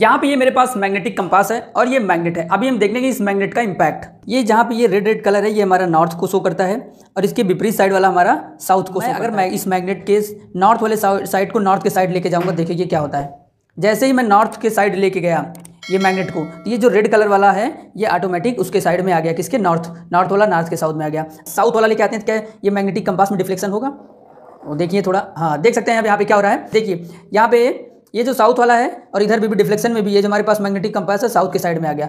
यहाँ पे ये मेरे पास मैग्नेटिक कंपास है और ये मैग्नेट है अभी हम देख लेंगे इस मैग्नेट का इम्पैक्ट ये जहाँ पे ये रेड रेड कलर है ये हमारा नॉर्थ को शो करता है और इसके विपरीत साइड वाला हमारा साउथ को शो अगर मैं इस मैग्नेट के नॉर्थ वाले साइड को नॉर्थ के साइड लेके जाऊँगा देखिए क्या होता है जैसे ही मैं नॉर्थ के साइड लेके गया ये मैग्नेट को तो ये जो रेड कलर वाला है ये ऑटोमेटिक उसके साइड में आ गया किसके नॉर्थ नॉर्थ वाला नॉर्थ के साउथ में आ गया साउथ वाला लेके आते हैं तो क्या ये मैग्नेटिक कंपास में डिफ्लेक्शन होगा और देखिए थोड़ा हाँ देख सकते हैं यहाँ पे क्या हो रहा है देखिए यहाँ पे ये जो साउथ वाला है और इधर भी, भी डिफ्लेक्शन में भी ये जो हमारे पास मैग्नेटिक कंपास है साउथ के साइड में आ गया